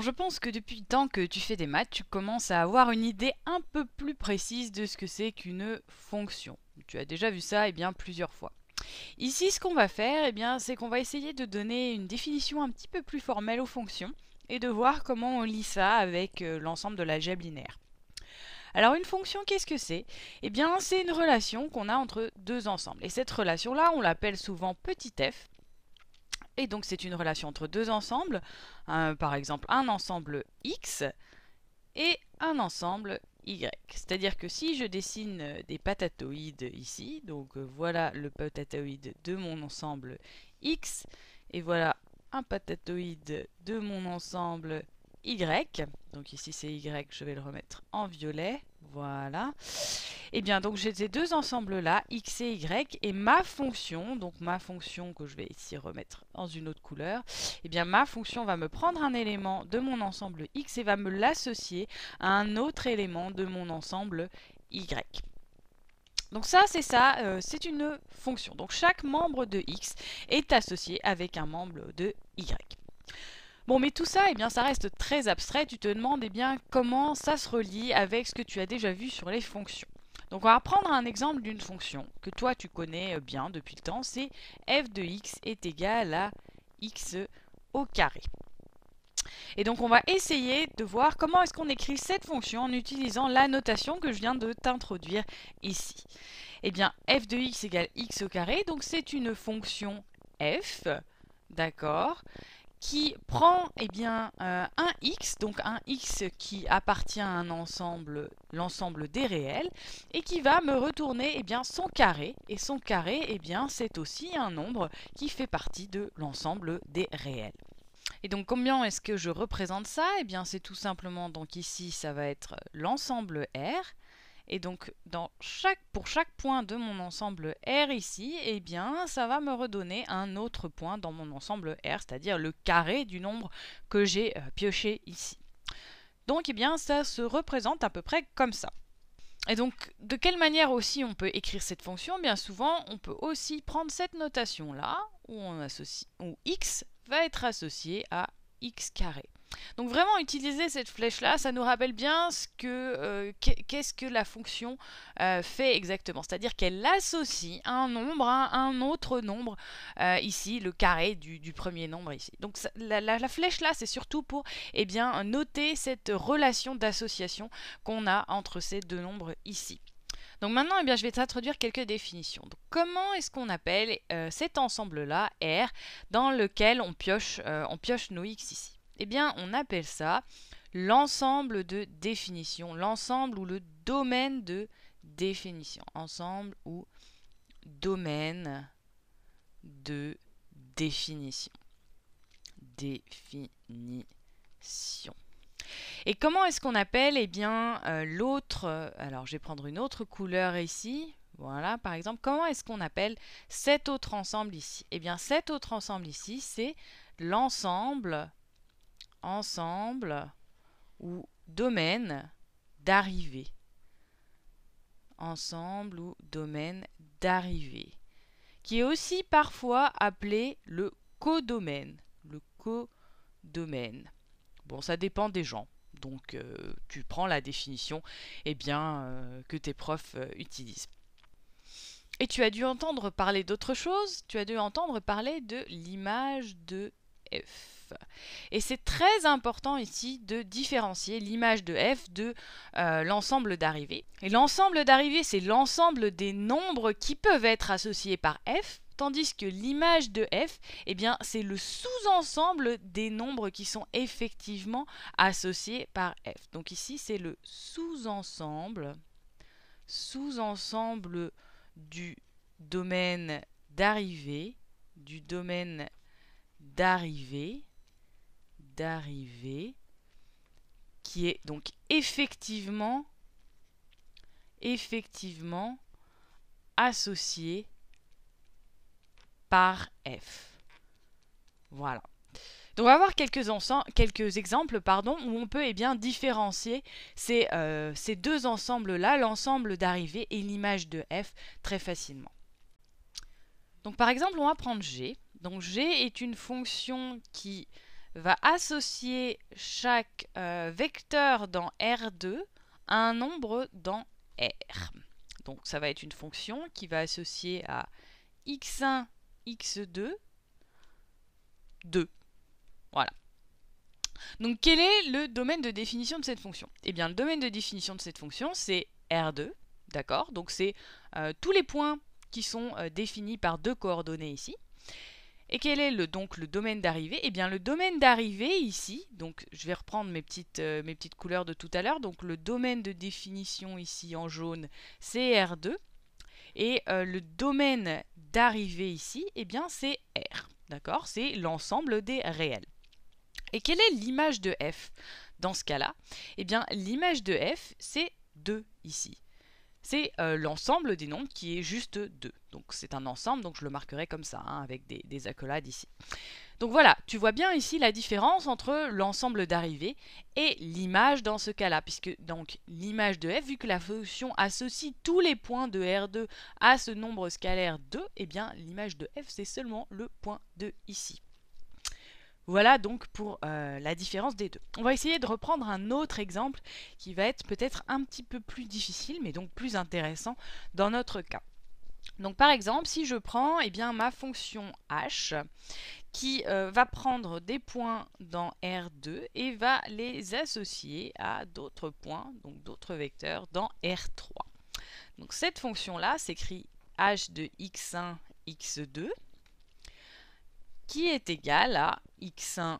je pense que depuis le temps que tu fais des maths, tu commences à avoir une idée un peu plus précise de ce que c'est qu'une fonction. Tu as déjà vu ça eh bien, plusieurs fois. Ici, ce qu'on va faire, eh bien, c'est qu'on va essayer de donner une définition un petit peu plus formelle aux fonctions et de voir comment on lit ça avec euh, l'ensemble de l'algèbre linéaire. Alors une fonction, qu'est-ce que c'est Eh bien, c'est une relation qu'on a entre deux ensembles. Et cette relation-là, on l'appelle souvent petit f, et donc c'est une relation entre deux ensembles, euh, par exemple un ensemble X et un ensemble Y. C'est-à-dire que si je dessine euh, des patatoïdes ici, donc euh, voilà le patatoïde de mon ensemble X, et voilà un patatoïde de mon ensemble y. Donc ici c'est Y, je vais le remettre en violet. Voilà. Et eh bien donc j'ai ces deux ensembles là, X et Y, et ma fonction, donc ma fonction que je vais ici remettre dans une autre couleur, et eh bien ma fonction va me prendre un élément de mon ensemble X et va me l'associer à un autre élément de mon ensemble Y. Donc ça, c'est ça, euh, c'est une fonction. Donc chaque membre de X est associé avec un membre de Y. Bon, mais tout ça, eh bien, ça reste très abstrait. Tu te demandes eh bien, comment ça se relie avec ce que tu as déjà vu sur les fonctions. Donc on va prendre un exemple d'une fonction que toi tu connais euh, bien depuis le temps, c'est f de x est égal à x au carré. Et donc on va essayer de voir comment est-ce qu'on écrit cette fonction en utilisant la notation que je viens de t'introduire ici. Eh bien f de x égale x au carré, donc c'est une fonction f, d'accord, qui prend eh bien, euh, un x, donc un x qui appartient à un ensemble, l'ensemble des réels, et qui va me retourner eh bien, son carré. Et son carré, eh bien, c'est aussi un nombre qui fait partie de l'ensemble des réels. Et donc combien est-ce que je représente ça Eh bien c'est tout simplement, donc ici ça va être l'ensemble R, et donc, pour chaque point de mon ensemble R ici, eh bien, ça va me redonner un autre point dans mon ensemble R, c'est-à-dire le carré du nombre que j'ai euh, pioché ici. Donc, eh bien, ça se représente à peu près comme ça. Et donc, de quelle manière aussi on peut écrire cette fonction Bien souvent, on peut aussi prendre cette notation-là, où, où x va être associé à x carré. Donc vraiment utiliser cette flèche-là, ça nous rappelle bien ce que euh, qu'est-ce que la fonction euh, fait exactement. C'est-à-dire qu'elle associe un nombre à un autre nombre, euh, ici le carré du, premier nombre ici. Donc la, flèche-là, c'est surtout pour eh bien, noter cette relation d'association qu'on a entre ces deux nombres ici. Donc maintenant, eh bien, je vais t'introduire quelques définitions. comment est-ce qu'on appelle cet ensemble-là R dans lequel on pioche, on pioche nos x ici eh bien, on appelle ça l'ensemble de définition, l'ensemble ou le domaine de définition. Ensemble ou domaine de définition. Définition. Et comment est-ce qu'on appelle Eh bien, euh, l'autre. Euh, alors, je vais prendre une autre couleur ici. Voilà, par exemple, comment est-ce qu'on appelle cet autre ensemble ici Eh bien, cet autre ensemble ici, c'est l'ensemble ensemble ou domaine d'arrivée. Ensemble ou domaine d'arrivée. Qui est aussi parfois appelé le codomaine. Le codomaine. Bon, ça dépend des gens. Donc, euh, tu prends la définition eh bien, euh, que tes profs euh, utilisent. Et tu as dû entendre parler d'autre chose. Tu as dû entendre parler de l'image de F. Et c'est très important ici de différencier l'image de F de euh, l'ensemble d'arrivée Et l'ensemble d'arrivée c'est l'ensemble des nombres qui peuvent être associés par F, tandis que l'image de f, eh bien, c'est le sous-ensemble des nombres qui sont effectivement associés par f. Donc ici, c'est le sous-ensemble, sous-ensemble du domaine d'arrivée, du domaine d'arrivée d'arrivée qui est donc effectivement effectivement associé par F. Voilà. Donc on va voir quelques, quelques exemples pardon, où on peut eh bien, différencier euh, ces, deux ensembles-là, l'ensemble d'arrivée et l'image de F, très facilement. Donc par exemple, on va prendre G. Donc G est une fonction qui va associer chaque euh, vecteur dans R2 à un nombre dans R. Donc ça va être une fonction qui va associer à x1, x2, 2. Voilà. Donc quel est le domaine de définition de cette fonction Eh bien le domaine de définition de cette fonction c'est R2, d'accord Donc c'est euh, tous les points qui sont euh, définis par deux coordonnées ici. Et quel est le, donc le domaine d'arrivée Eh bien le domaine d'arrivée ici, donc je vais reprendre mes petites, euh, mes petites couleurs de tout à l'heure, donc le domaine de définition ici en jaune, c'est R2, et euh, le domaine d'arrivée ici, eh bien c'est R, d'accord C'est l'ensemble des réels. Et quelle est l'image de F dans ce cas-là Eh bien l'image de F, c'est 2 ici c'est euh, l'ensemble des nombres qui est juste 2. Donc c'est un ensemble, donc je le marquerai comme ça, hein, avec des, accolades ici. Donc voilà, tu vois bien ici la différence entre l'ensemble d'arrivée et l'image dans ce cas-là, puisque donc l'image de f, vu que la fonction associe tous les points de R2 à ce nombre scalaire 2, et eh bien l'image de f c'est seulement le point 2 ici. Voilà donc pour euh, la différence des deux. On va essayer de reprendre un autre exemple qui va être peut-être un petit peu plus difficile, mais donc plus intéressant dans notre cas. Donc par exemple, si je prends eh bien, ma fonction h qui euh, va prendre des points dans R2 et va les associer à d'autres points, donc d'autres vecteurs dans R3. Donc cette fonction-là s'écrit h de x1, x2 qui est égal à x1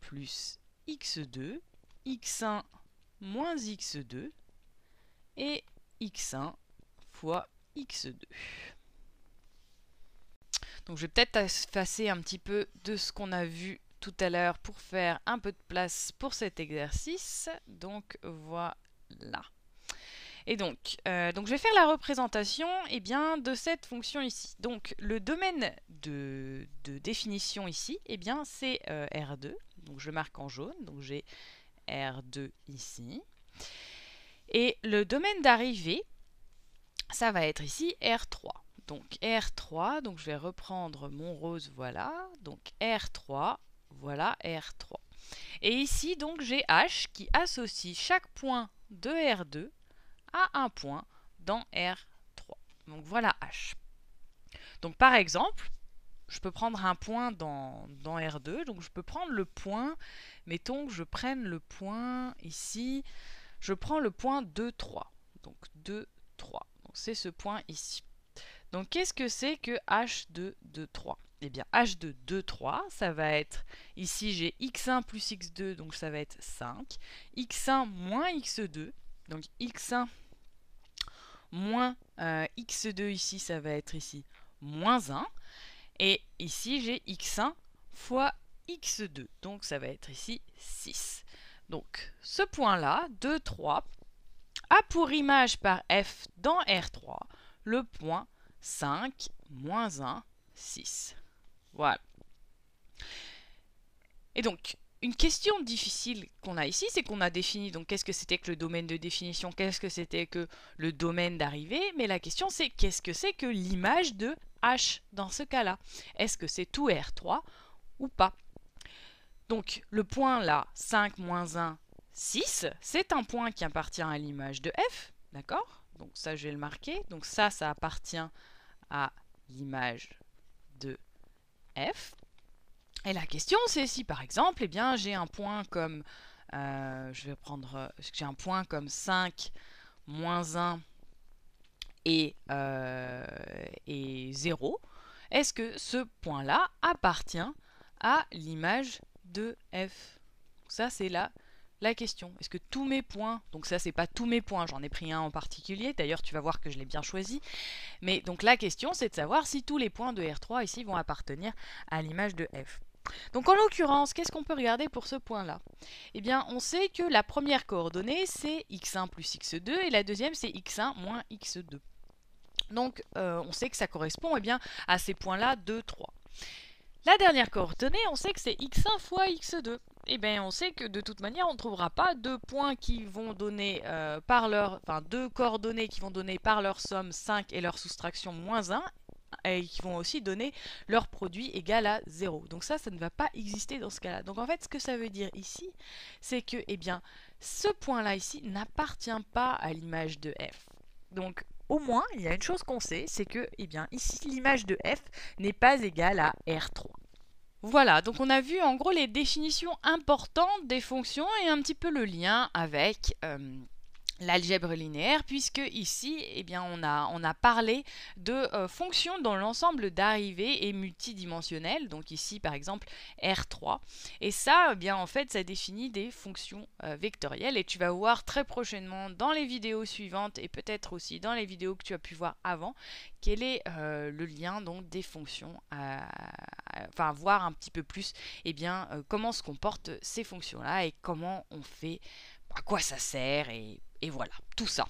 plus x2, x1 moins x2 et x1 fois x2. Donc je vais peut-être effacer un petit peu de ce qu'on a vu tout à l'heure pour faire un peu de place pour cet exercice. Donc voilà. Et donc, euh, donc je vais faire la représentation eh bien, de cette fonction ici. Donc le domaine de, définition ici, et eh bien c'est euh, R2. Donc je marque en jaune, donc j'ai R2 ici. Et le domaine d'arrivée, ça va être ici R3. Donc R3, donc je vais reprendre mon rose, voilà. Donc R3, voilà R3. Et ici, donc j'ai H qui associe chaque point de R2 à un point dans R3. Donc voilà H. Donc par exemple, je peux prendre un point dans, R2, donc je peux prendre le point, mettons que je prenne le point ici, je prends le point 2, 3, donc 2, 3, c'est ce point ici. Donc qu'est-ce que c'est que H2, 2, 3 Eh bien H2, 2, 3, ça va être, ici j'ai X1 plus X2, donc ça va être 5, X1 moins X2, donc X1 moins euh, X2 ici, ça va être ici moins 1, et ici, j'ai x1 fois x2. Donc ça va être ici 6. Donc ce point-là, 2, 3, a pour image par f dans R3 le point 5, moins 1, 6. Voilà. Et donc, une question difficile qu'on a ici, c'est qu'on a défini donc qu'est-ce que c'était que le domaine de définition, qu'est-ce que c'était que le domaine d'arrivée, mais la question c'est qu'est-ce que c'est que l'image de H dans ce cas-là Est-ce que c'est tout R3 ou pas Donc le point là, 5 moins 1, 6, c'est un point qui appartient à l'image de F, d'accord Donc ça, je vais le marquer. Donc ça, ça appartient à l'image de F. Et la question, c'est si par exemple, eh bien, j'ai un point comme... Euh, je vais prendre... Euh, j'ai un point comme 5 moins 1 et, 0, euh, est-ce que ce point-là appartient à l'image de f Ça, c'est la, la question. Est-ce que tous mes points, donc ça, c'est pas tous mes points, j'en ai pris un en particulier, d'ailleurs, tu vas voir que je l'ai bien choisi, mais donc la question, c'est de savoir si tous les points de R3 ici vont appartenir à l'image de f. Donc en l'occurrence, qu'est-ce qu'on peut regarder pour ce point-là Eh bien, on sait que la première coordonnée, c'est x1 plus x2, et la deuxième, c'est x1 moins x2. Donc euh, on sait que ça correspond eh bien, à ces points-là, 2, 3. La dernière coordonnée, on sait que c'est x1 fois x2. Et eh bien, on sait que de toute manière, on ne trouvera pas deux points qui vont donner euh, par leur... Enfin, deux coordonnées qui vont donner par leur somme 5 et leur soustraction moins 1 et qui vont aussi donner leur produit égal à 0. Donc ça, ça ne va pas exister dans ce cas-là. Donc en fait, ce que ça veut dire ici, c'est que eh bien, ce point-là ici n'appartient pas à l'image de f. Donc au moins, il y a une chose qu'on sait, c'est que, eh bien, ici, l'image de f n'est pas égale à r3. Voilà, donc on a vu en gros les définitions importantes des fonctions et un petit peu le lien avec euh, l'algèbre linéaire, puisque ici, eh bien, on, a, on a parlé de euh, fonctions dont l'ensemble d'arrivées est multidimensionnel, donc ici par exemple R3. Et ça, eh bien, en fait, ça définit des fonctions euh, vectorielles, et tu vas voir très prochainement dans les vidéos suivantes, et peut-être aussi dans les vidéos que tu as pu voir avant, quel est euh, le lien donc, des fonctions, enfin voir un petit peu plus eh bien, comment se comportent ces fonctions-là et comment on fait à quoi ça sert et, et voilà, tout ça.